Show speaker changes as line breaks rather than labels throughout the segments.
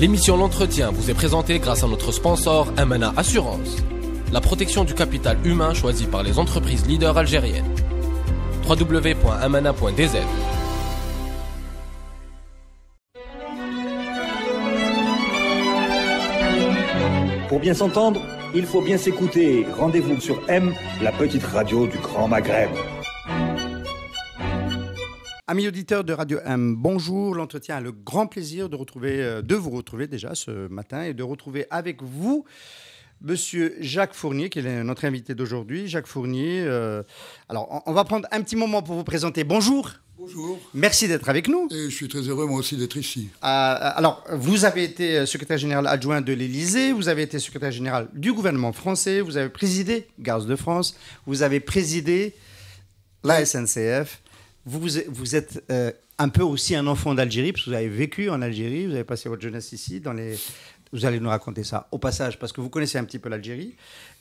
L'émission L'Entretien vous est présentée grâce à notre sponsor Amana Assurance, la protection du capital humain choisi par les entreprises leaders algériennes. www.amana.dz
Pour bien s'entendre, il faut bien s'écouter. Rendez-vous sur M, la petite radio du
Grand Maghreb.
Amis auditeurs de Radio M, bonjour. L'entretien a le grand plaisir de, retrouver, euh, de vous retrouver déjà ce matin et de retrouver avec vous Monsieur Jacques Fournier, qui est notre invité d'aujourd'hui. Jacques Fournier, euh, alors on va prendre un petit moment pour vous présenter. Bonjour. Bonjour. Merci d'être avec nous. je
suis très heureux, moi aussi, d'être ici.
Ah, ah, alors, vous avez été euh, secrétaire général adjoint de l'Élysée, vous avez été secrétaire général du gouvernement français, vous avez présidé Gaz de France, vous avez présidé la SNCF vous, êtes euh, un peu aussi un enfant d'Algérie, parce que vous avez vécu en Algérie, vous avez passé votre jeunesse ici, dans les... vous allez nous raconter ça au passage, parce que vous connaissez un petit peu l'Algérie.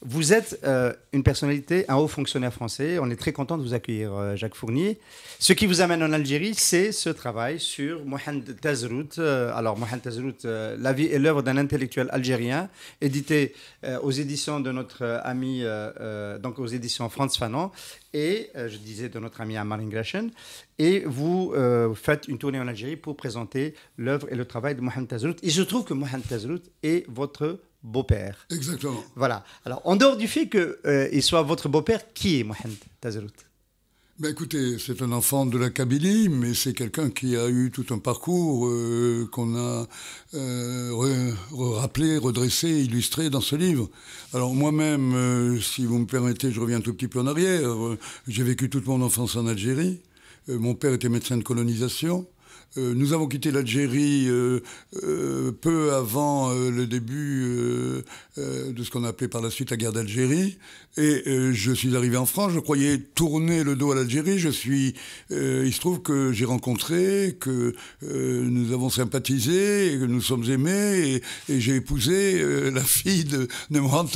Vous êtes euh, une personnalité, un haut fonctionnaire français, on est très content de vous accueillir, euh, Jacques Fournier. Ce qui vous amène en Algérie, c'est ce travail sur Mohamed Tazrout. alors, Mohamed Tazrout, la vie et l'œuvre d'un intellectuel algérien, édité aux éditions de notre ami, donc aux éditions France Fanon et euh, je disais de notre ami Amar Ingrashen, et vous euh, faites une tournée en Algérie pour présenter l'œuvre et le travail de Mohamed Tazrout. Il se trouve que Mohamed Tazrout est votre beau-père. Exactement. Voilà. Alors, en dehors du fait qu'il euh, soit votre beau-père, qui est Mohamed Tazrout
ben écoutez, c'est un enfant de la Kabylie, mais c'est quelqu'un qui a eu tout un parcours euh, qu'on a euh, rappelé, redressé, illustré dans ce livre. Alors moi-même, euh, si vous me permettez, je reviens un tout petit peu en arrière. J'ai vécu toute mon enfance en Algérie. mon père était médecin de colonisation. Euh, nous avons quitté l'Algérie euh, euh, peu avant le début de ce qu'on appelait par la suite la guerre d'Algérie. Et je suis arrivé en France, je croyais tourner le dos à l'Algérie. Je suis, il se trouve que j'ai rencontré, que nous avons sympathisé, que nous sommes aimés, et, j'ai épousé la fille de, de Mohamed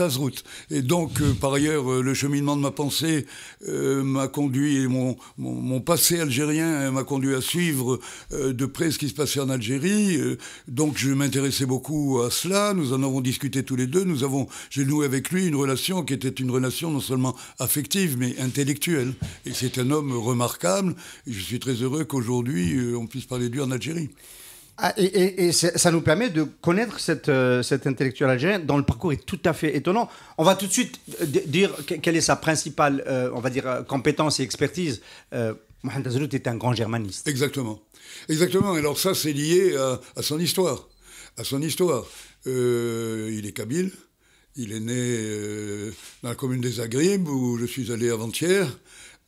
Et donc, par ailleurs, le cheminement de ma pensée m'a conduit, et mon, mon, mon, passé algérien m'a conduit à suivre euh, de près ce qui se passait en Algérie. Euh, donc je m'intéressais beaucoup à cela. Nous en avons discuté tous les deux. Nous avons, j'ai noué avec lui une relation qui était une relation non seulement affective mais intellectuelle. Et c'est un homme remarquable. Je suis très heureux qu'aujourd'hui euh, on puisse parler de lui en Algérie. Ah, et, ça nous permet de connaître cet intellectuel algérien
dont le parcours est tout à fait étonnant. On va tout de suite dire quelle est sa principale, on va
dire, compétence et expertise. Mohamed est un grand germaniste. Exactement. Exactement. Alors ça, c'est lié à, son histoire. À son histoire. Euh, il est kabyle. Il est né euh, dans la commune des Agribes, où je suis allé avant-hier.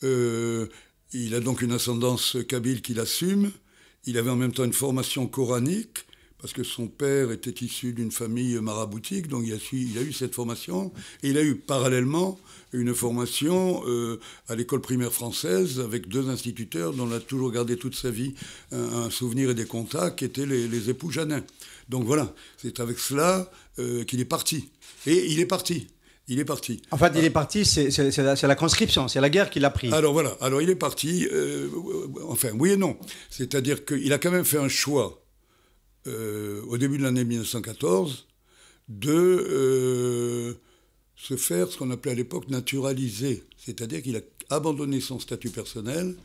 Euh, il a donc une ascendance kabyle qu'il assume. Il avait en même temps une formation coranique parce que son père était issu d'une famille maraboutique, donc il a, il a, eu cette formation, et il a eu parallèlement une formation euh, à l'école primaire française avec deux instituteurs dont il a toujours gardé toute sa vie un, souvenir et des contacts, qui étaient les, époux Janin. Donc voilà, c'est avec cela euh, qu'il est parti. Et il est parti. Il est parti. En fait, il ah. est
parti, c'est la, conscription, c'est la
guerre qu'il a pris. Alors voilà, alors il est parti, euh, enfin oui et non. C'est-à-dire qu'il a quand même fait un choix euh, au début de l'année 1914, de euh, se faire ce qu'on appelait à l'époque naturaliser, c'est-à-dire qu'il a abandonné son statut personnel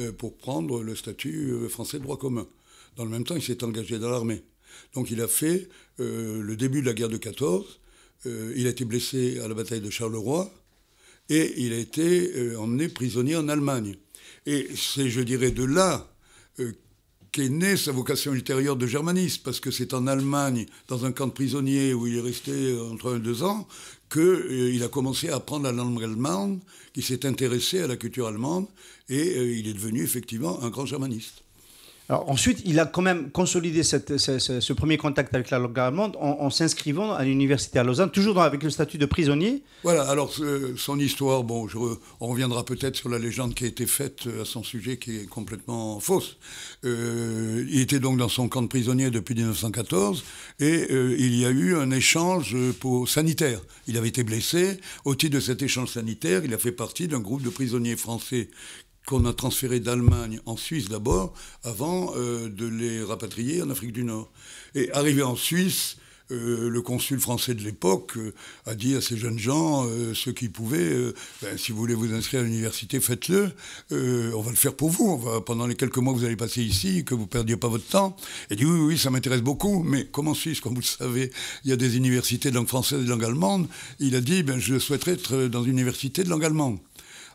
euh, pour prendre le statut français de droit commun. Dans le même temps, il s'est engagé dans l'armée. Donc il a fait le début de la guerre de 14, il a été blessé à la bataille de Charleroi, et il a été emmené prisonnier en Allemagne. Et c'est, je dirais, de là c'est née sa vocation ultérieure de germaniste, parce que c'est en Allemagne, dans un camp de prisonniers où il est resté euh, entre un et deux ans, qu'il euh, a commencé à apprendre la langue allemande, qu'il s'est intéressé à la culture allemande, et euh, il est devenu effectivement un grand germaniste ensuite,
il a quand même consolidé ce, premier contact avec la langue allemande en, s'inscrivant à l'université à Lausanne, toujours avec le statut de prisonnier.
Voilà, alors son histoire, bon, on reviendra peut-être sur la légende qui a été faite euh, à son sujet, qui est complètement fausse. Euh, il était donc dans son camp de prisonnier depuis 1914 et euh, il y a eu un échange pour, sanitaire. Il avait été blessé. Au titre de cet échange sanitaire, il a fait partie d'un groupe de prisonniers français qu'on a transféré d'Allemagne en Suisse d'abord, avant euh, de les rapatrier en Afrique du Nord. Et arrivé en Suisse, euh, le consul français de l'époque euh, a dit à ces jeunes gens, ceux qui pouvaient, ben, si vous voulez vous inscrire à l'université, faites-le. on va le faire pour vous. pendant les quelques mois que vous allez passer ici, que vous ne perdiez pas votre temps. Et dit oui, oui, ça m'intéresse beaucoup. Mais comme en Suisse, comme vous le savez, il y a des universités de langue française et de langue allemande. Il a dit, ben, je souhaiterais être dans une université de langue allemande.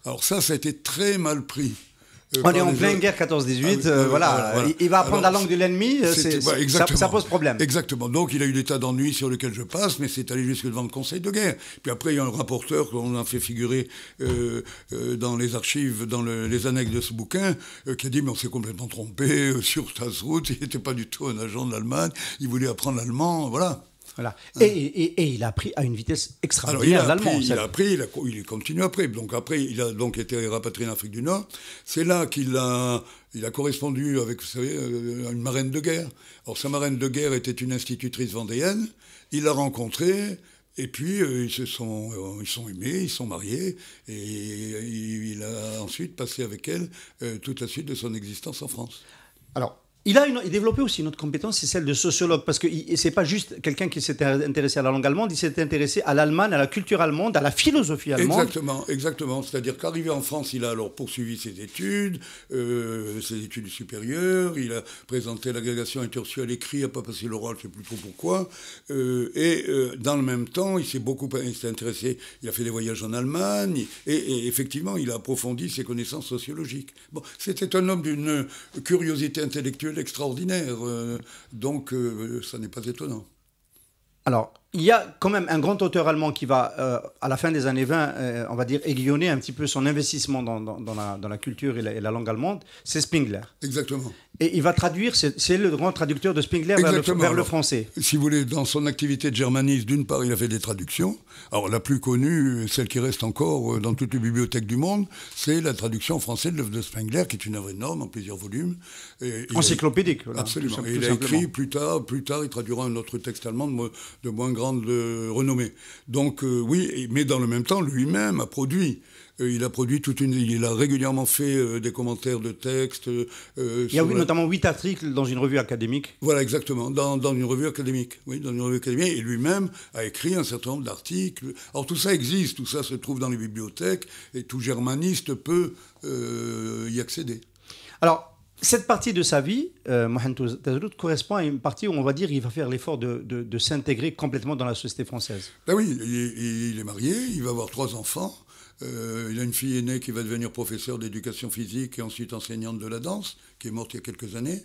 Alors ça, ça a été très mal pris. Euh, on est en pleine guerre 14-18, ah euh, euh, voilà. Il, va apprendre la langue de l'ennemi, bah, ça, pose problème. Exactement. Donc il a eu l'état d'ennui sur lequel je passe, mais c'est allé jusque devant le Conseil de guerre. Puis après, il y a un rapporteur qu'on a fait figurer dans les archives, dans les annexes de ce bouquin, qui a dit Mais on s'est complètement trompé sur route il n'était pas du tout un agent de l'Allemagne, il voulait apprendre l'allemand, voilà. Voilà. Hein. Et, il a appris à une vitesse extraordinaire Alors, Il a appris, il, a, il continue après. Donc après, il a donc été rapatrié en Afrique du Nord. C'est là qu'il a, il a correspondu avec, vous savez, euh, une marraine de guerre. Or, sa marraine de guerre était une institutrice vendéenne. Il l'a rencontrée. Et puis euh, ils se sont, euh, ils sont aimés, ils sont mariés, et il a ensuite passé avec elle toute la suite de son existence en France. Alors, il
a, développé aussi une autre compétence, c'est celle de sociologue, parce que c'est pas juste quelqu'un qui s'est intéressé à la langue allemande, il s'est intéressé à l'Allemagne, à la culture allemande, à la philosophie allemande.
Exactement, exactement. C'est-à-dire qu'arrivé en France, il a alors poursuivi ses études, euh, ses études supérieures, il a présenté l'agrégation intersuelle écrit, n'a pas passé l'oral, je sais plus trop pourquoi. Euh, et euh, dans le même temps, il s'est beaucoup intéressé, il a fait des voyages en Allemagne, et, et effectivement, il a approfondi ses connaissances sociologiques. Bon, c'était un homme d'une curiosité intellectuelle extraordinaire, euh, donc, euh, ça n'est pas étonnant. Alors, il y a
quand même un grand auteur allemand qui va, euh, à la fin des années 20, euh, on va dire, aiguillonner un petit peu son investissement dans, la, culture et la, langue allemande, c'est Spengler. Exactement. Et il va traduire, c'est le grand traducteur de Spengler vers, le,
français. Si vous voulez, dans son activité de germaniste, d'une part, il a fait des traductions. Alors la plus connue, celle qui reste encore euh, dans toutes les bibliothèques du monde, c'est la traduction française de l'œuvre de Spengler, qui est une œuvre énorme en plusieurs volumes. Et, Encyclopédique. absolument. et il a écrit plus tard, plus tard, il traduira un autre texte allemand de, moins grand de renommée. Donc euh, oui, mais dans le même temps, lui-même a produit. Euh, il a produit toute une, il a régulièrement fait euh, des commentaires de textes. il y a eu notamment huit articles dans une revue académique. Voilà, exactement, dans, dans, une revue académique. Oui, dans une revue académique. Et lui-même a écrit un certain nombre d'articles. Alors tout ça existe, tout ça se trouve dans les bibliothèques, et tout germaniste peut y accéder. Alors, cette partie de sa vie, euh,
correspond à une partie où on va dire il va faire l'effort de, s'intégrer complètement dans la société
française. Ben oui, il, est marié, il va avoir trois enfants. Euh, il a une fille aînée qui va devenir professeur d'éducation physique et ensuite enseignante de la danse, qui est morte il y a quelques années.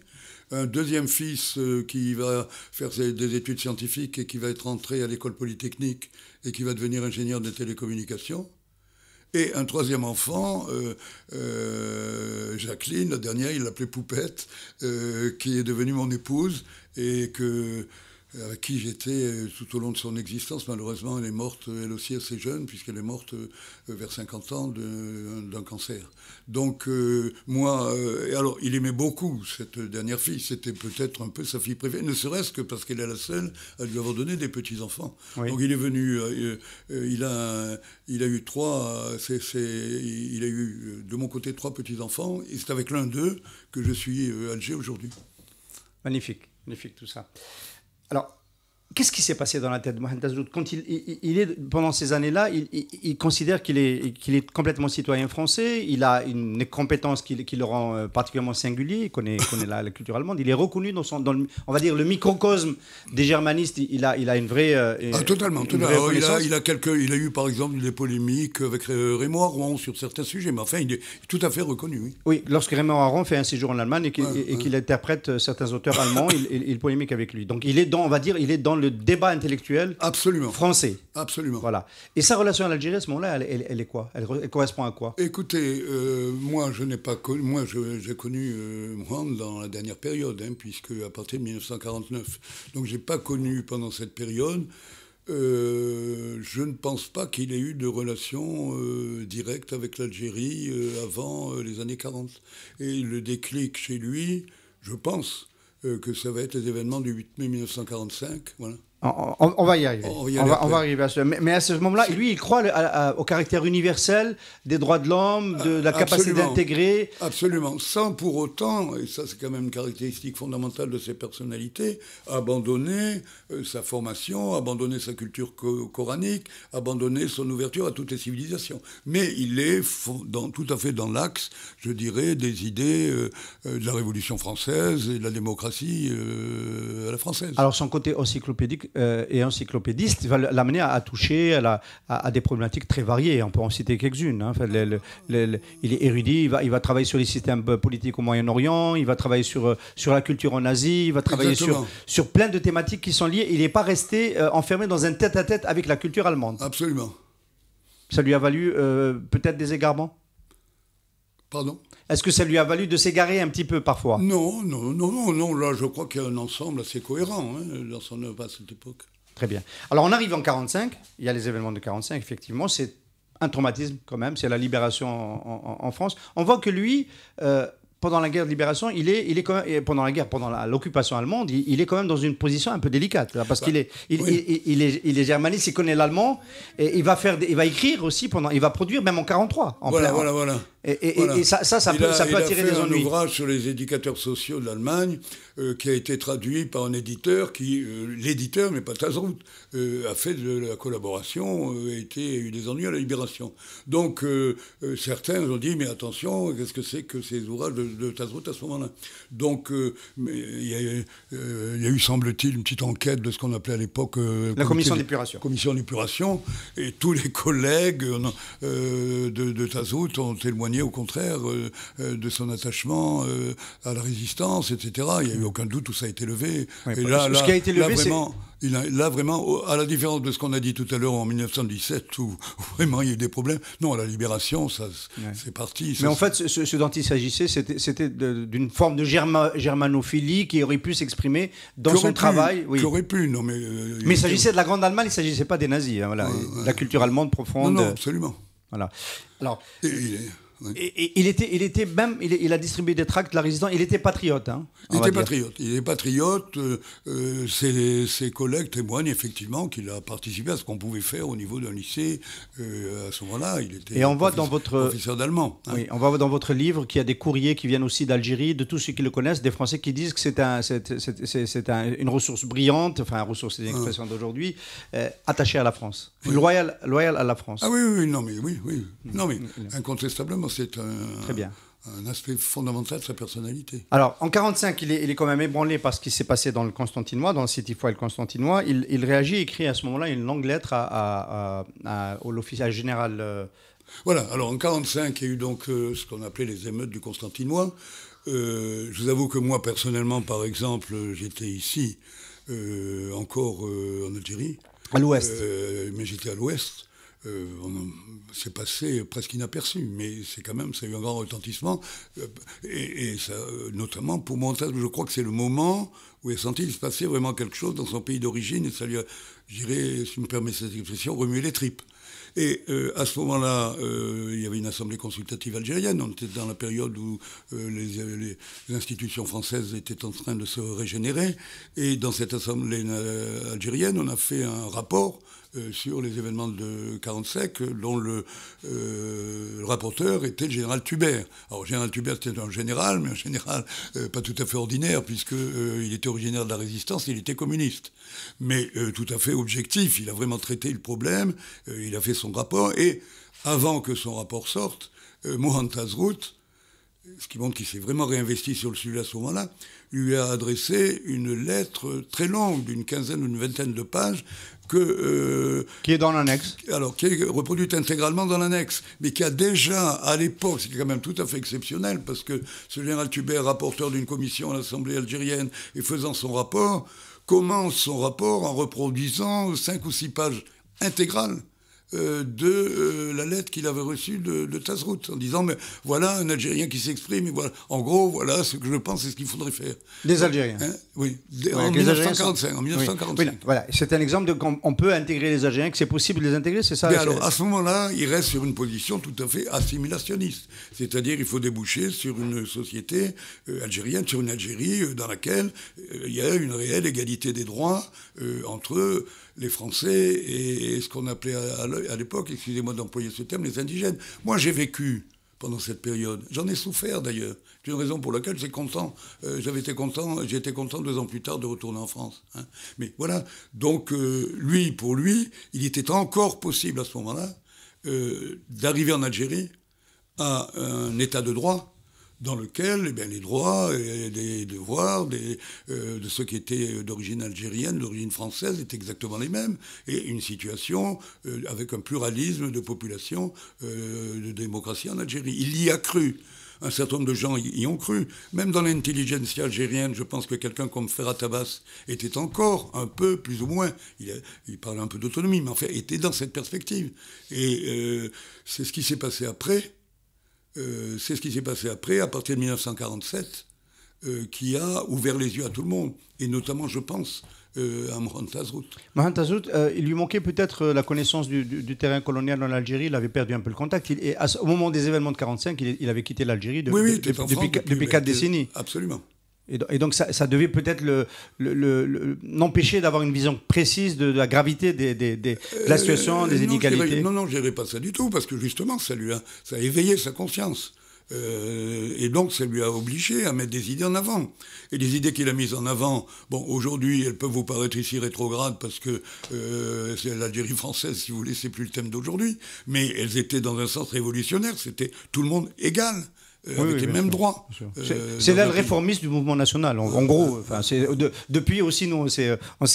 Un deuxième fils euh, qui va faire des études scientifiques et qui va être entré à l'école polytechnique et qui va devenir ingénieur des télécommunications. Et un troisième enfant, euh, euh, Jacqueline, la dernière, il l'appelait Poupette, euh, qui est devenue mon épouse et que euh, à qui j'étais euh, tout au long de son existence. Malheureusement, elle est morte, euh, elle aussi assez jeune, puisqu'elle est morte vers 50 ans d'un cancer. Donc, moi, alors, il aimait beaucoup cette dernière fille. C'était peut-être un peu sa fille privée ne serait-ce que parce qu'elle est la seule à lui avoir donné des petits-enfants. Donc, il est venu, il, a, il a eu trois, il a eu de mon côté trois petits-enfants, et c'est avec l'un d'eux que je suis Alger aujourd'hui. Magnifique, magnifique tout ça. Alors, Qu'est-ce qui s'est passé dans la tête de Mohamed Azoud
quand il, il, est pendant ces années-là, il, considère qu'il est, qu'il est complètement citoyen français. Il a une compétence qui, le rend euh, particulièrement singulier. Il connaît, connaît la, culture allemande. Il est reconnu dans dans le, on va dire le microcosme des germanistes. Il a, il a une vraie. Euh, ah, totalement. il, a,
il a eu par exemple des polémiques avec euh, Raymond Aron sur certains sujets, mais enfin, il est tout à fait reconnu.
Oui, lorsque Raymond Aron fait un séjour en Allemagne et qu'il interprète certains auteurs allemands, il, il, polémique avec lui. Donc il est dans, on va dire, il est dans le débat intellectuel Absolument. français. Absolument. Voilà. Et sa relation à l'Algérie, à ce moment-là, elle, est quoi elle, correspond à quoi
Écoutez, euh, moi, je n'ai pas connu, moi, j'ai connu euh, dans la dernière période, hein, puisque à partir de 1949. Donc, j'ai pas connu pendant cette période. Euh, je ne pense pas qu'il ait eu de relation euh, directe avec l'Algérie avant les années 40. Et le déclic chez lui, je pense, euh, que ça va être les événements du 8 mai 1945. Voilà. On, va y arriver. On, va,
arriver à Mais, à ce moment-là, lui, il croit au caractère universel des droits de l'homme, de, de, la ah, capacité d'intégrer.
Absolument. Sans pour autant, et ça c'est quand même une caractéristique fondamentale de ses personnalités, abandonner euh, sa formation, abandonner sa culture coranique, abandonner son ouverture à toutes les civilisations. Mais il est dans, tout à fait dans l'axe, je dirais, des idées euh, euh, de la Révolution française et de la démocratie à la française.
Alors son côté encyclopédique et encyclopédiste va l'amener à, toucher à, des problématiques très variées. On peut en citer quelques-unes. Hein. il est érudit, il va, il va travailler sur les systèmes politiques au Moyen-Orient, il va travailler sur, sur la culture en Asie, il va travailler sur, sur plein de thématiques qui sont liées il n'est pas resté euh, enfermé dans un tête-à-tête avec la culture allemande. Absolument. Ça lui a valu euh, peut-être des égarements
Pardon Est-ce que ça lui a valu de s'égarer un petit peu parfois Non, non, non, non, non. Là, je crois qu'il y a un ensemble assez cohérent hein, dans son œuvre à cette époque. Très bien. Alors, on arrive en
1945. Il y a les événements de 1945, effectivement. C'est un traumatisme quand même, c'est la libération en, France. On voit que lui, euh, pendant la guerre de libération, il est, il est quand même, pendant la guerre, pendant l'occupation allemande, il, est quand même dans une position un peu délicate, parce bah, qu'il est, il, il, est, il est germaniste, il connaît l'allemand, et il va faire, il va écrire aussi pendant, il va produire même en 43. En voilà, voilà, voilà.
Et, ça, ça, peut, attirer des ennuis. Il a fait un ouvrage sur les éducateurs sociaux de l'Allemagne euh, qui a été traduit par un éditeur qui, euh, l'éditeur, mais pas Tazout, euh, a fait de la collaboration, été, a eu des ennuis à la Libération. Donc certains ont dit, mais attention, qu'est-ce que c'est que ces ouvrages de, de à ce moment-là Donc il y, a eu, semble-t-il, une petite enquête de ce qu'on appelait à l'époque... la commission d'épuration. Commission d'épuration, et tous les collègues de, de ont témoigné au contraire euh, euh, de son attachement euh, à la résistance, etc. Il n'y a eu aucun doute où ça a été levé. et là, qui a été levé, c'est... vraiment, il là, vraiment, à la différence de ce qu'on a dit tout à l'heure en 1917, où, vraiment il y a eu des problèmes, non, la libération, ça, c'est parti. Mais en
fait, ce, dont il s'agissait, c'était d'une forme de germanophilie qui aurait pu s'exprimer dans son travail. Oui. Aurait
pu, non, mais. mais il s'agissait
de la Grande Allemagne, il ne s'agissait pas des nazis, hein, la culture allemande profonde. Non, absolument. Voilà. Alors il était, il était même, il, a distribué des tracts, la résistance. Il était patriote. Hein, il était patriote.
Il est patriote. Euh, euh, ses, collègues témoignent effectivement qu'il a participé à ce qu'on pouvait faire au niveau d'un lycée euh, à ce moment-là. Il était. Et on voit dans votre professeur d'allemand.
Hein. on voit dans votre livre qu'il y a des courriers qui viennent aussi d'Algérie, de tous ceux qui le connaissent, des Français qui disent que c'est un, c'est une ressource brillante, enfin une ressource, c'est une ah. d'aujourd'hui, attachée à la France, loyale, loyal à la France.
Ah oui, oui, non mais oui, oui, mm. non mais mm. incontestablement c'est un, Très bien. un aspect fondamental de sa personnalité. Alors,
en 1945, il est, il est quand même ébranlé par ce qui s'est passé dans le Constantinois, dans le City Foil Constantinois. Il, il réagit, écrit à ce moment-là une longue lettre
à, l'officier général. Euh, voilà, alors en 1945, il y a eu donc euh, ce qu'on appelait les émeutes du Constantinois. Euh, je vous avoue que moi, personnellement, par exemple, j'étais ici, encore en Algérie. À l'ouest. mais j'étais à l'ouest. Euh, on c'est passé presque inaperçu, mais c'est quand même, ça a eu un grand retentissement, euh, et, euh, notamment pour Montaigne, je crois que c'est le moment où il a senti se passait vraiment quelque chose dans son pays d'origine, et ça lui a, dirais, si me permets cette expression, remué les tripes. Et à ce moment-là, il y avait une assemblée consultative algérienne. On était dans la période où les, institutions françaises étaient en train de se régénérer. Et dans cette assemblée algérienne, on a fait un rapport euh, sur les événements de 45, dont euh, le, rapporteur était le général Tubert. Alors, le général Tubert, c'était un général, mais un général euh, pas tout à fait ordinaire, puisqu'il était originaire de la résistance, il était communiste. Mais tout à fait objectif, il a vraiment traité le problème, il a fait son rapport, et avant que son rapport sorte, Mohan Tazrout, ce qui montre qu'il s'est vraiment réinvesti sur le sujet à ce moment-là, lui a adressé une lettre très longue, d'une quinzaine ou une vingtaine de pages, que, euh, qui est dans l'annexe. Alors, qui est reproduite intégralement dans l'annexe, mais qui a déjà, à l'époque, est quand même tout à fait exceptionnel, parce que ce général Tubert, rapporteur d'une commission à l'Assemblée algérienne, et faisant son rapport, commence son rapport en reproduisant cinq ou six pages intégrales euh, de euh, la lettre qu'il avait reçue de, de Tazrout, en disant mais voilà un Algérien qui s'exprime, et voilà, en gros, voilà ce que je pense et ce qu'il faudrait faire. Des hein Algériens hein, Oui, en, 1945,
voilà, c'est un exemple de qu'on peut intégrer les Algériens, que c'est possible de les intégrer, c'est ça alors, à
ce moment-là, il reste sur une position tout à fait assimilationniste. C'est-à-dire, il faut déboucher sur une société euh, algérienne, sur une Algérie dans laquelle il y a une réelle égalité des droits entre les Français et, ce qu'on appelait à, l'époque, excusez-moi d'employer ce terme, les indigènes. Moi, j'ai vécu pendant cette période. J'en ai souffert d'ailleurs. C'est une raison pour laquelle j'ai content. Euh, j'avais été content. J'étais content deux ans plus tard de retourner en France. Hein. Mais voilà. Donc euh, lui, pour lui, il était encore possible à ce moment-là euh, d'arriver en Algérie à un état de droit dans lequel eh bien, les droits et les devoirs euh, de ceux qui étaient d'origine algérienne, d'origine française, étaient exactement les mêmes, et une situation euh, avec un pluralisme de population, euh, de démocratie en Algérie. Il y a cru un certain nombre de gens y ont cru. Même dans l'intelligentsia algérienne, je pense que quelqu'un comme Ferrat Abbas était encore un peu, plus ou moins, il, il parle un peu d'autonomie, mais en fait, était dans cette perspective. Et c'est ce qui s'est passé après euh, c'est ce qui s'est passé après, à partir de 1947, euh, qui a ouvert les yeux à tout le monde, et notamment, je pense, euh, à Mohamed Tazout.
Mohamed il lui manquait peut-être la connaissance du, terrain colonial en Algérie, il avait perdu un peu le contact. et au moment des événements de 1945, il, avait quitté l'Algérie depuis, depuis, quatre décennies. Absolument. Et, donc ça, devait peut-être l'empêcher d'avoir une vision précise de, la gravité des, de la euh, situation, euh, des inégalités.
Non, non, je n'irai pas ça du tout, parce que justement, ça lui a, ça a éveillé sa conscience. Euh, et donc, ça lui a obligé à mettre des idées en avant. Et les idées qu'il a mises en avant, bon, aujourd'hui, elles peuvent vous paraître ici rétrogrades parce que euh, c'est l'Algérie française, si vous voulez, c'est plus le thème d'aujourd'hui. Mais elles étaient dans un sens révolutionnaire. C'était tout le monde égal les mêmes droits. Euh, c'est là le réformiste
du mouvement national, en, gros. Enfin, depuis aussi, nous, on,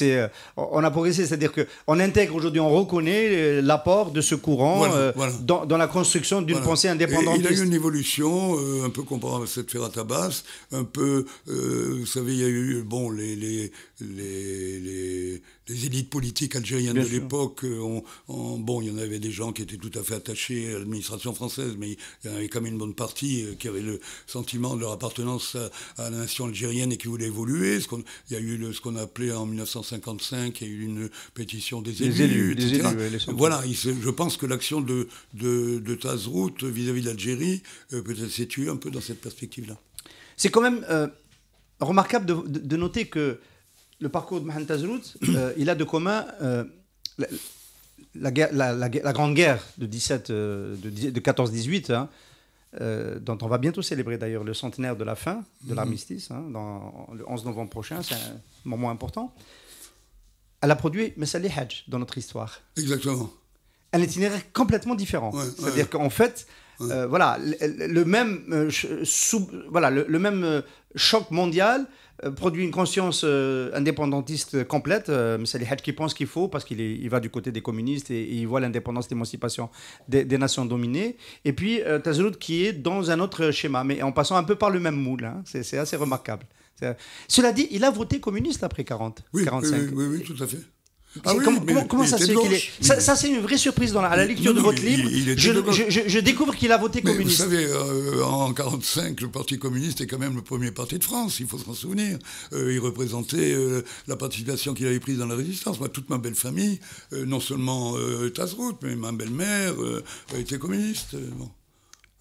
on, a progressé, c'est-à-dire qu'on intègre aujourd'hui, on reconnaît l'apport de ce courant euh, Dans, la construction d'une pensée indépendante. Il y a eu une
évolution, euh, un peu comparable à cette basse, un peu, vous savez, il y a eu, bon, les, les, les les élites politiques algériennes de l'époque, euh, bon, il y en avait des gens qui étaient tout à fait attachés à l'administration française, mais il y en avait quand même une bonne partie euh, qui avait le sentiment de leur appartenance à, la nation algérienne et qui voulait évoluer. il y a eu ce qu'on appelait en 1955, il y a eu une pétition des élus. voilà, je pense que l'action de, de, Tazrout vis-à-vis de l'Algérie euh, peut-être située un peu dans cette perspective-là. C'est quand même remarquable de,
noter que le parcours de Mahan euh, il a de commun euh, la, Grande Guerre de, 14-18, euh, hein, dont on va bientôt célébrer d'ailleurs le centenaire de la fin de mhm. l'armistice, hein, le 11 novembre prochain, c'est un moment important. Elle a produit mais les Hajj dans notre histoire. Exactement. Un itinéraire complètement différent. C'est-à-dire qu'en fait, voilà, le, même, voilà, le même choc mondial euh, produit une conscience euh, indépendantiste complète. Euh, c'est les qui pense qu'il faut, parce qu'il va du côté des communistes et, il voit l'indépendance, l'émancipation des, nations dominées. Et puis Tazlout qui est dans un autre schéma, mais en passant un peu par le même moule. Hein. C'est assez remarquable. Cela dit, il a voté communiste après 40, 45. Oui,
oui, oui, tout à fait.
Ah comment, ça se fait qu'il est Ça, c'est une vraie surprise dans la, à la lecture de votre livre. je,
découvre qu'il a voté mais communiste. Vous savez, euh, en 1945, le Parti communiste est quand même le premier parti de France, il faut s'en souvenir. Euh, il représentait euh, la participation qu'il avait prise dans la résistance. Moi, toute ma belle famille, euh, non seulement Tazroute, mais ma belle-mère était communiste.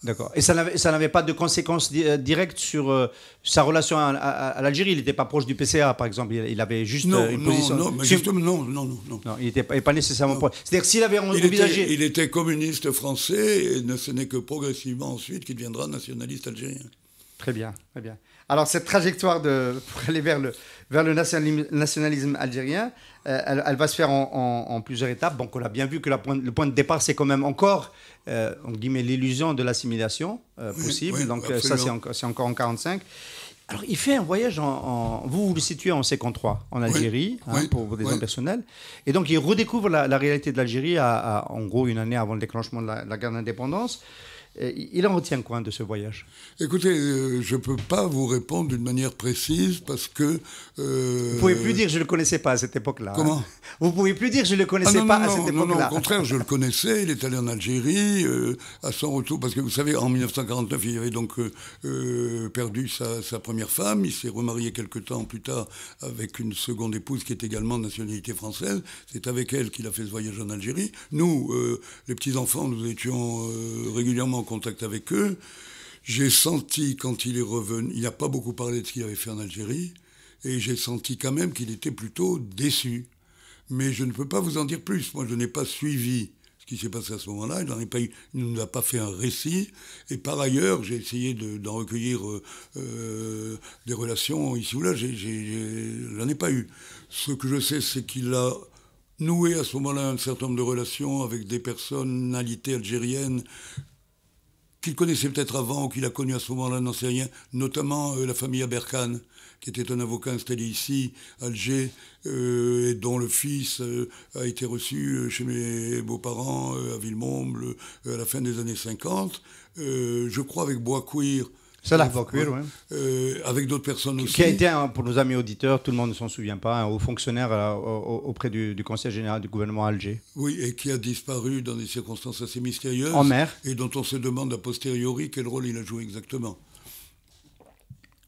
D'accord. Et ça n'avait pas de conséquences euh, directes sur euh, sa relation à, l'Algérie. Il n'était pas proche du PCA, par exemple. Il, avait juste euh, une position. Non, non, non, non, il n'était pas, nécessairement proche.
C'est-à-dire s'il avait envisagé. il était communiste français, et ce n'est que progressivement ensuite qu'il deviendra nationaliste algérien. Très bien, très bien. Alors cette trajectoire de, pour aller vers le,
vers le nationalisme algérien, euh, elle, va se faire en, plusieurs étapes. Donc on a bien vu que le point de départ, c'est quand même encore euh, l'illusion de l'assimilation euh, possible. Donc euh, ça, c'est encore, en 1945. Alors il fait un voyage en... vous, vous le situez en 53, en Algérie, hein, pour, des raisons personnelles. Et donc il redécouvre la, réalité de l'Algérie, à, en gros une année avant le déclenchement de la guerre d'indépendance il en retient quoi
de ce voyage Écoutez, euh, je ne peux pas vous répondre d'une manière précise parce que... Euh, vous ne pouvez plus dire
que je ne le connaissais pas à cette
époque-là. Hein. Comment Vous ne pouvez plus dire que je
ne le connaissais ah, pas à cette époque-là. Non, non, au
contraire, je le connaissais. Il est allé en Algérie euh, à son retour parce que vous savez, en 1949, il avait donc perdu sa, première femme. Il s'est remarié quelque temps plus tard avec une seconde épouse qui est également de nationalité française. C'est avec elle qu'il a fait ce voyage en Algérie. Nous, les petits-enfants, nous étions régulièrement contact avec eux. J'ai senti quand il est revenu, il n'a pas beaucoup parlé de ce qu'il avait fait en Algérie, et j'ai senti quand même qu'il était plutôt déçu. Mais je ne peux pas vous en dire plus. Moi, je n'ai pas suivi ce qui s'est passé à ce moment-là. Il, pas, nous a pas fait un récit. Et par ailleurs, j'ai essayé d'en recueillir euh, euh, des relations ici ou là. J'en ai, ai, pas eu. Ce que je sais, c'est qu'il a noué à ce moment-là un certain nombre de relations avec des personnalités algériennes qu'il connaissait peut-être avant ou qu'il a connu à ce moment-là, n'en sait rien, notamment euh, la famille Aberkan, qui était un avocat installé ici, à Alger, euh, et dont le fils euh, a été reçu chez mes beaux-parents à Villemomble à la fin des années 50, je crois avec Bois ça, la oui. Euh, avec d'autres personnes aussi. Qui a été, hein, pour nos amis
auditeurs, tout le monde ne s'en souvient pas, un hein, haut fonctionnaire euh, auprès du, Conseil général du gouvernement Alger.
Oui, et qui a disparu dans des circonstances assez mystérieuses. En mer. Et dont on se demande a posteriori quel rôle il a joué exactement.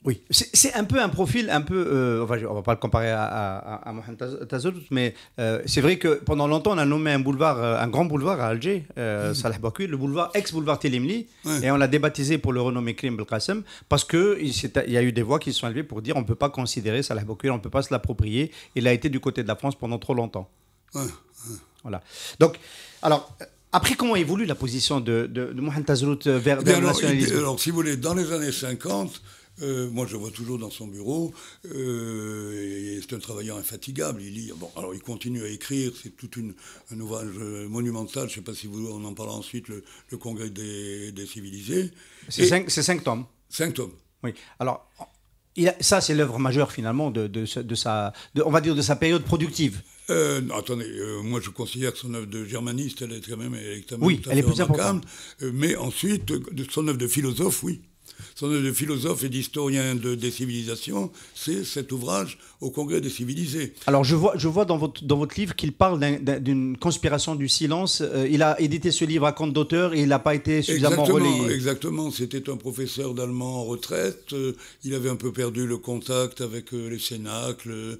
Oui, c'est un peu un profil, un peu, euh, enfin,
on va pas le comparer à, Mohamed Tazout, mais euh, c'est vrai que pendant longtemps, on a nommé un boulevard, euh, un grand boulevard à Alger, mm-hmm. Salah Bakoui, le boulevard ex-boulevard Telimli, et on l'a débaptisé pour le renommer Krim Belkacem, parce qu'il y a eu des voix qui se sont élevées pour dire on ne peut pas considérer Salah Bakoui, on ne peut pas se l'approprier, il a été du côté de la France pendant trop longtemps. Voilà. Donc, alors, après, comment évolue la position de, Mohamed Tazout vers, eh le nationalisme Alors,
si vous voulez, dans les années 50, euh, moi, je vois toujours dans son bureau. Euh, c'est un travailleur infatigable. Il Bon, alors il continue à écrire. C'est tout un ouvrage monumental. Je ne sais pas si vous, on en parlera ensuite. Le, Congrès des, civilisés. C'est cinq, tomes. Cinq tomes. Oui. Alors. ça, c'est l'œuvre majeure finalement de, sa, on va dire de sa période productive. Euh, attendez, euh, moi je considère que son œuvre de germaniste, elle est quand même, elle oui, elle est plus importante. mais ensuite, son œuvre de philosophe, oui. Son œuvre de philosophe et d'historien de, des civilisations, c'est cet ouvrage au Congrès des civilisés.
Alors je vois, je vois dans, votre, dans votre livre qu'il parle d'une conspiration du silence. Euh, il a édité ce livre à compte d'auteur et il n'a pas été suffisamment exactement, relayé.
Exactement, c'était un professeur d'allemand en retraite. Euh, il avait un peu perdu le contact avec euh, les cénacles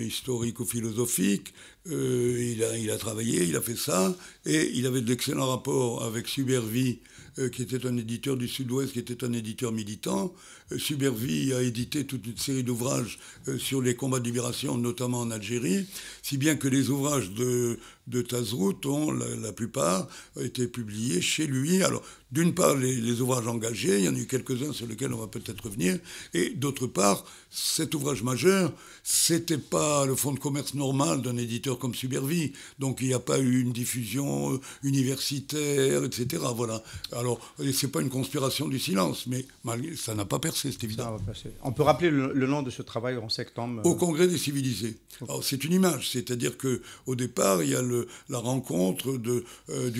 historiques ou philosophiques. Il a, il, a, travaillé, il a fait ça, et il avait d'excellents rapports avec Subervie, qui était un éditeur du Sud-Ouest, qui était un éditeur militant, euh, Subervi a édité toute une série d'ouvrages euh, sur les combats de libération, notamment en Algérie, si bien que les ouvrages de, de Tazrout ont, la, plupart, été publiés chez lui. Alors, d'une part, les, ouvrages engagés, il y en a eu quelques-uns sur lesquels on va peut-être revenir, et d'autre part, cet ouvrage majeur, c'était pas le fonds de commerce normal d'un éditeur comme Subervi, donc il n'y a pas eu une diffusion euh, universitaire, etc. Voilà. Alors, c'est pas une conspiration du silence, mais ça n'a pas perdu c'est On peut rappeler le, nom de ce travail en septembre euh, Au Congrès des civilisés. C'est une image, c'est-à-dire qu'au départ, il y a la rencontre euh,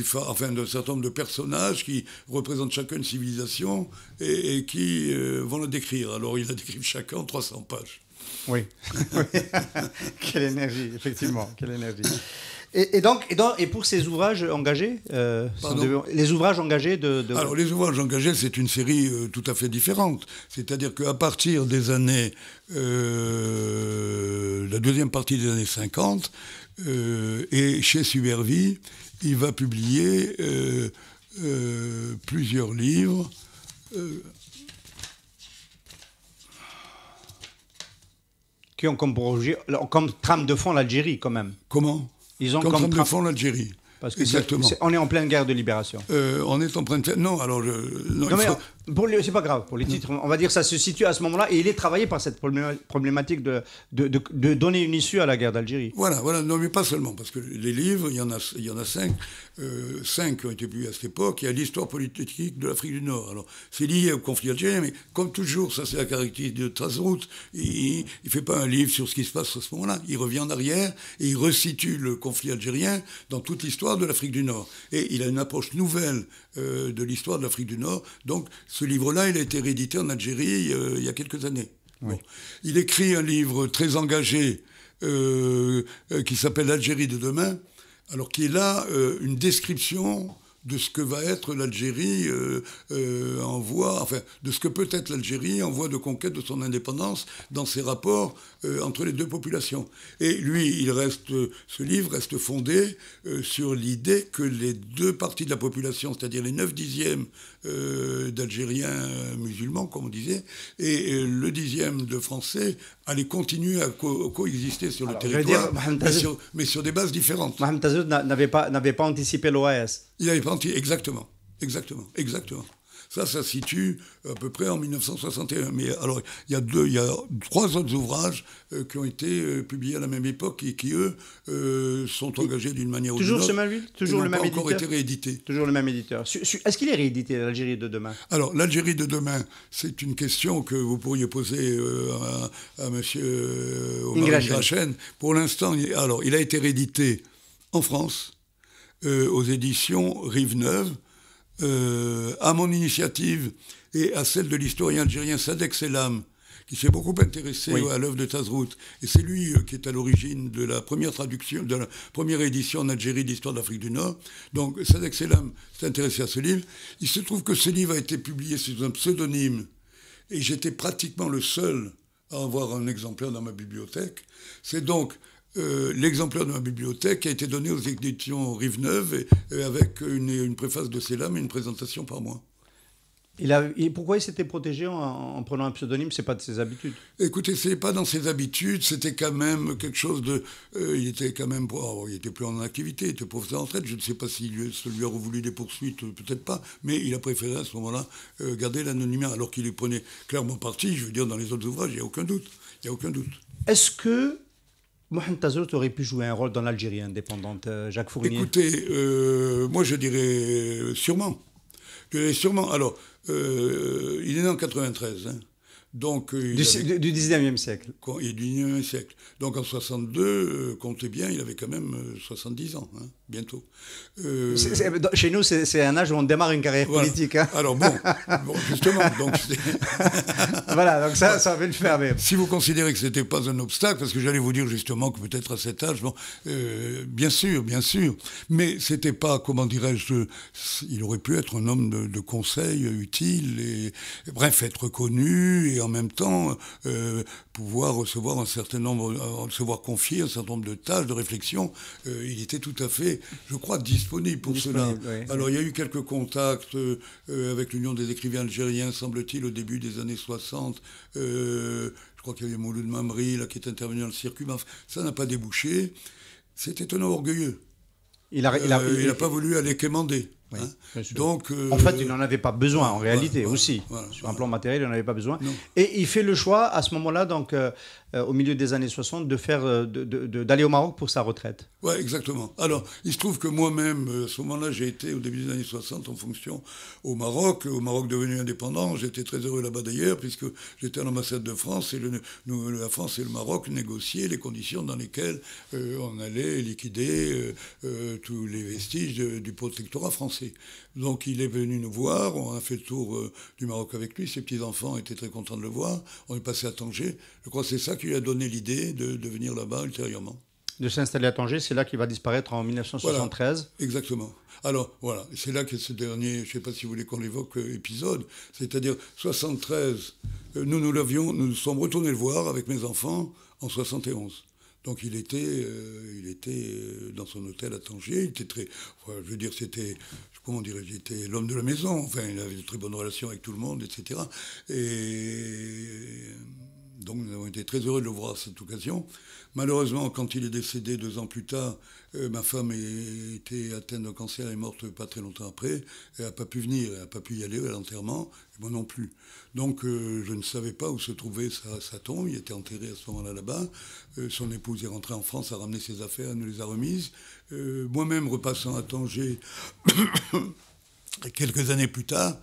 d'un certain nombre de personnages qui représentent chacun une civilisation et, qui euh, vont la décrire. Alors, ils la décrivent chacun en 300 pages.
Oui. Quelle énergie, effectivement. Quelle énergie.
Et, donc, et, donc, et, pour ces ouvrages engagés, euh, les ouvrages engagés de, Alors les ouvrages engagés, c'est une série euh, tout à fait différente. C'est-à-dire qu'à partir des années, euh, la deuxième partie des années 50, et chez Subervie, il va publier plusieurs livres.
qui ont comme, projet, comme trame de fond l'Algérie quand même. Comment
Ils ont comme, trame de fond l'Algérie.
Parce Exactement. on est en pleine guerre de libération.
Euh, on est en pleine. Non, alors. Non,
pour c'est pas grave. Pour les titres, on va dire ça se situe à ce moment-là et il est
travaillé par cette problématique de, de, donner une issue à la guerre d'Algérie. Voilà, voilà. Non, mais pas seulement parce que les livres, il y en a, il y en a cinq, euh, cinq qui ont été publiés à cette époque. Il y a l'histoire politique de l'Afrique du Nord. Alors, c'est lié au conflit algérien, mais comme toujours, ça c'est la caractéristique de route Il, ne fait pas un livre sur ce qui se passe à ce moment-là. Il revient en arrière et il resitue le conflit algérien dans toute l'histoire de l'Afrique du Nord. Et il a une approche nouvelle euh, de l'histoire de l'Afrique du Nord. Donc ce livre-là, il a été réédité en Algérie euh, il y a quelques années. Il écrit un livre très engagé euh, euh, qui s'appelle L'Algérie de demain, alors qui a là une description de ce que va être l'Algérie en voie, enfin, de ce que peut être l'Algérie en voie de conquête de son indépendance dans ses rapports entre les deux populations. Et lui, il reste, ce livre reste fondé sur l'idée que les deux parties de la population, c'est-à-dire les 9 dixièmes euh, d'Algériens euh, musulmans, comme on disait, et, euh, le dixième de Français allait continuer à coexister sur le territoire, mais, sur, des bases différentes. Mohamed Tazoud n'avait pas, pas anticipé l'OAS. Il n'avait pas anticipé, exactement. Exactement, exactement. Ça, ça se situe à peu près en 1961. Mais alors, il y a, deux, il y a trois autres ouvrages euh, qui ont été euh, publiés à la même époque et qui, eux, euh, sont engagés d'une manière ou d'une autre. Toujours Toujours le même éditeur été
réédité Toujours le même éditeur. Est-ce qu'il est réédité, l'Algérie de demain
Alors, l'Algérie de demain, c'est une question que vous pourriez poser à, Monsieur M. Omar Pour l'instant, alors, il a été réédité en France, aux éditions Rive-Neuve, euh, à mon initiative et à celle de l'historien algérien Sadek Selam, qui s'est beaucoup intéressé à l'œuvre de Tazrout. Et c'est lui euh, qui est à l'origine de la première traduction, de la première édition en Algérie d'Histoire d'Afrique du Nord. Donc Sadek Selam s'est intéressé à ce livre. Il se trouve que ce livre a été publié sous un pseudonyme. Et j'étais pratiquement le seul à avoir un exemplaire dans ma bibliothèque. C'est donc euh, l'exemplaire de ma bibliothèque a été donné aux éditions Rive-Neuve avec une, préface de lames et une présentation par moi. – Il a, pourquoi il s'était protégé en, prenant un pseudonyme C'est pas de ses habitudes. Écoutez, c'est pas dans ses habitudes. C'était quand même quelque chose de. Euh, il était quand même. Oh, il était plus en activité. Il était professeur en retraite. Je ne sais pas si lui, lui a voulu des poursuites, peut-être pas. Mais il a préféré à ce moment-là euh, garder l'anonymat, alors qu'il y prenait clairement parti. Je veux dire, dans les autres ouvrages, il n'y a aucun doute. Il y a aucun doute.
Est-ce que
Mohamed Tazout aurait pu jouer un rôle dans
l'Algérie indépendante, euh, Jacques Fournier
Écoutez, euh, moi je dirais sûrement. Je dirais sûrement. Alors, euh, il est né en 93. Hein. Donc, du, 19e siècle. Il est du 19e siècle. Donc en 62, comptez bien, il avait quand même 70 ans. Hein bientôt. Euh,
chez nous, c'est un âge où on démarre une carrière
politique. Hein. Alors bon, justement, voilà, donc ça, ça veut le mais Si vous considérez que ce n'était pas un obstacle, parce que j'allais vous dire justement que peut-être à cet âge, bon, euh, bien sûr, bien sûr, mais c'était pas, comment dirais-je, il aurait pu être un homme de, conseil utile, et, bref, être connu et en même temps euh, pouvoir recevoir un certain nombre, recevoir confier un certain nombre de tâches, de réflexions. il était tout à fait je crois, disponible pour cela. Alors il y a eu quelques contacts euh, avec l'Union des écrivains algériens, semble-t-il, au début des années 60. Euh, je crois qu'il y avait Mouloud Mamri là, qui est intervenu dans le circuit, mais ça n'a pas débouché. C'était un orgueilleux. Il n'a euh, pas voulu aller quémander. Hein donc, euh, en fait, il
n'en avait pas besoin en réalité aussi. Sur un plan matériel, il n'en avait pas besoin. Et il fait le choix à ce moment-là, donc euh, euh, au milieu des années 60, de faire, d'aller au Maroc pour sa retraite. Oui, exactement.
Alors, il se trouve que moi-même, à ce moment-là, j'ai été au début des années 60 en fonction au Maroc, au Maroc devenu indépendant. J'étais très heureux là-bas d'ailleurs, puisque j'étais à l'ambassade de France et la France et le Maroc négociaient les conditions dans lesquelles on allait liquider tous les vestiges du protectorat français. Donc il est venu nous voir, on a fait le tour euh, du Maroc avec lui, ses petits-enfants étaient très contents de le voir, on est passé à Tanger. Je crois que c'est ça qui lui a donné l'idée de, venir là-bas ultérieurement
de s'installer à Tanger, c'est là
qu'il va disparaître en 1973. exactement. Alors voilà, c'est là que ce dernier, je ne sais pas si vous voulez qu'on l'évoque, euh, épisode, c'est-à-dire 73, euh, nous nous l'avions, nous, nous sommes retournés le voir avec mes enfants en 71. Donc il était, euh, il était euh, dans son hôtel à Tangier, Il était très, je veux dire, c'était, comment l'homme de la maison. Enfin, il avait de très bonnes relations avec tout le monde, etc. Et donc nous avons été très heureux de le voir à cette occasion. Malheureusement, quand il est décédé deux ans plus tard, euh, ma femme était atteinte d'un cancer, et est morte pas très longtemps après. Elle n'a pas pu venir, elle n'a pas pu y aller à l'enterrement, moi non plus. Donc euh, je ne savais pas où se trouvait sa, tombe, il était enterré à ce moment-là là-bas. Euh, son épouse est rentrée en France, a ramené ses affaires, elle nous les a remises. Moi-même, repassant à Tanger, quelques années plus tard,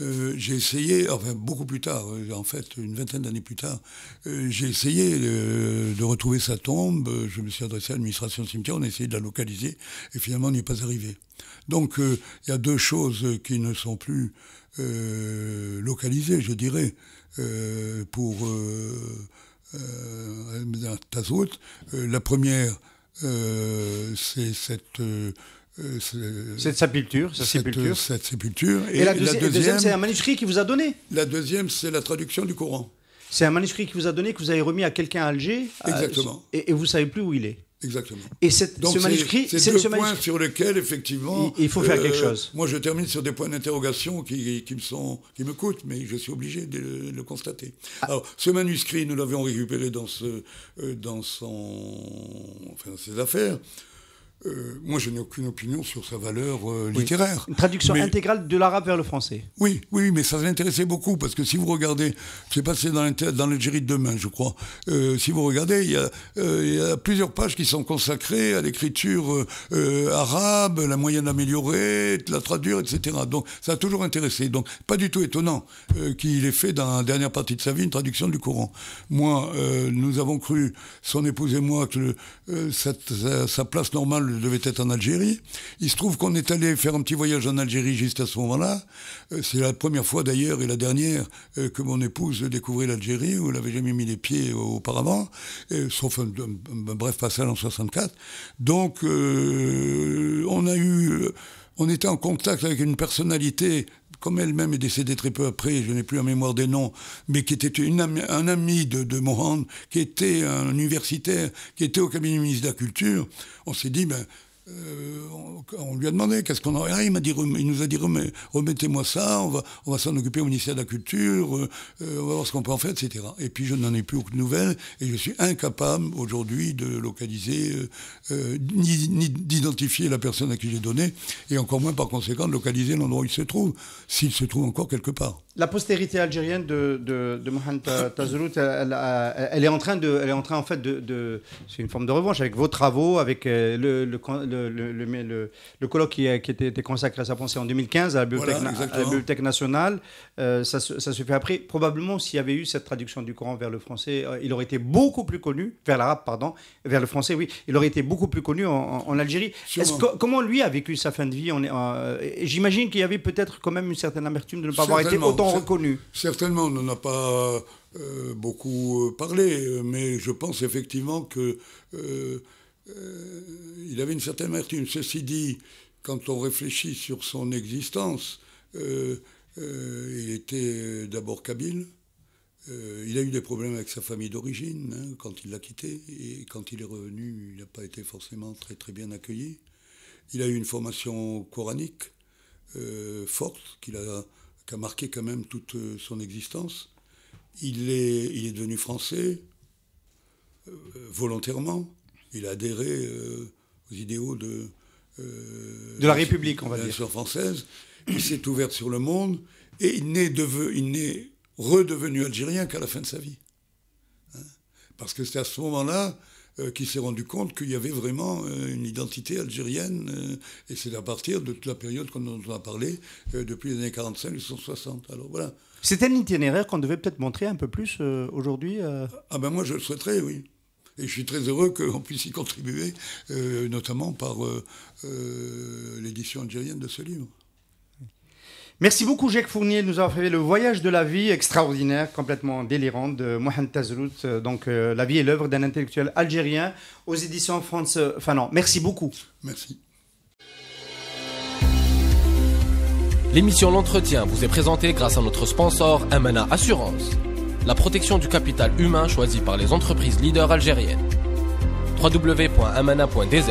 euh, j'ai essayé, enfin beaucoup plus tard, euh, en fait une vingtaine d'années plus tard, euh, j'ai essayé de, retrouver sa tombe, je me suis adressé à l'administration cimetière, on a essayé de la localiser, et finalement on n'y est pas arrivé. Donc il y a deux choses qui ne sont plus localisées, je dirais, pour Tazout. la première, c'est cette euh, cette euh, sépulture, cette, sépulture. Et, la, deuxième, c'est un manuscrit qui vous a donné La deuxième, c'est la traduction du Coran. C'est un manuscrit qui
vous a donné, que vous avez remis à quelqu'un à Alger. Exactement.
et, et, vous savez plus où il est. Exactement. Et cette, ce manuscrit, c'est le point sur lequel, effectivement. Il, faut faire quelque euh, chose. Moi, je termine sur des points d'interrogation qui, me sont, qui me coûtent, mais je suis obligé de le, constater. Ah. Alors, ce manuscrit, nous l'avions récupéré dans ce, dans son, ses affaires. Euh, moi, je n'ai aucune opinion sur sa valeur euh, littéraire. Une traduction intégrale de l'arabe vers le français. Oui, oui, mais ça l'intéressait beaucoup, parce que si vous regardez, c'est passé dans l'Algérie de demain, je crois, euh, si vous regardez, il y, a, il plusieurs pages qui sont consacrées à l'écriture arabe, la moyenne améliorée, la traduire, etc. Donc, ça a toujours intéressé. Donc, pas du tout étonnant qu'il ait fait dans la dernière partie de sa vie une traduction du Coran. Moi, nous avons cru, son épouse et moi, que sa place normale elle devait être en Algérie. Il se trouve qu'on est allé faire un petit voyage en Algérie juste à ce moment-là. Euh, c'est la première fois d'ailleurs et la dernière euh, que mon épouse découvrait l'Algérie, où elle n'avait jamais mis les pieds euh, auparavant, sauf un, bref passage en 64. Donc, on a eu on était en contact avec une personnalité comme elle-même est décédée très peu après, je n'ai plus en mémoire des noms, mais qui était un ami de, de qui était un universitaire, qui était au cabinet du ministre de la Culture, on s'est dit, ben, euh, on, lui a demandé qu'est-ce qu'on aurait... il m'a dit, il nous a dit remettez-moi ça, on va, on va s'en occuper au ministère de la Culture, euh, euh, on va voir ce qu'on peut en faire, etc. Et puis je n'en ai plus aucune nouvelle et je suis incapable aujourd'hui de localiser ni d'identifier la personne à qui j'ai donné et encore moins par conséquent de localiser l'endroit où il se trouve, s'il se trouve encore quelque part
la postérité algérienne de, Mohamed Tazouloute, elle, est en train de, elle est en train en fait de, c'est une forme de revanche avec vos travaux, avec euh, le, le, le, le colloque qui, qui était, consacré à sa pensée en 2015 à la Bibliothèque, nationale. Euh, ça, se fait après. Probablement, s'il y avait eu cette traduction du Coran vers le français, euh, il aurait été beaucoup plus connu vers l'arabe, pardon, vers le français. Oui, il aurait été beaucoup plus connu en, Algérie. comment lui a vécu sa fin de vie J'imagine qu'il y avait peut-être quand même une certaine amertume de ne pas avoir été autant
reconnu. Certainement, on n'en a pas euh, beaucoup euh, parlé, euh, mais je pense effectivement que il avait une certaine amertume. Ceci dit, quand on réfléchit sur son existence, il était d'abord kabyle. il a eu des problèmes avec sa famille d'origine hein, quand il l'a quitté et quand il est revenu, il n'a pas été forcément très très bien accueilli. Il a eu une formation coranique forte qu'il a a marqué quand même toute euh, son existence. Il est, il est devenu français euh, volontairement. Il a adhéré euh, aux idéaux de, de la République, on va dire. française. Il s'est ouvert sur le monde et il n'est, il n'est redevenu algérien qu'à la fin de sa vie. Hein. Parce que c'est à ce moment-là euh, qui s'est rendu compte qu'il y avait vraiment euh, une identité algérienne. Euh, et c'est à partir de toute la période dont on a parlé, depuis les années 45 jusqu'en 60. Alors voilà.
C'était un itinéraire qu'on devait peut-être montrer un peu plus aujourd'hui
Ah ben moi je le souhaiterais, oui. Et je suis très heureux qu'on puisse y contribuer, notamment par l'édition algérienne de ce livre. Merci
beaucoup Jacques Fournier de nous avoir fait le voyage de la vie extraordinaire, complètement délirant de Mohamed Tazrout, euh, donc euh, la vie et l'œuvre d'un intellectuel algérien aux éditions France euh, Fanon. Merci beaucoup.
Merci. L'émission L'entretien vous est présentée grâce à notre sponsor Amana Assurance, la protection du capital humain choisie par les entreprises leaders algériennes. www.amana.dz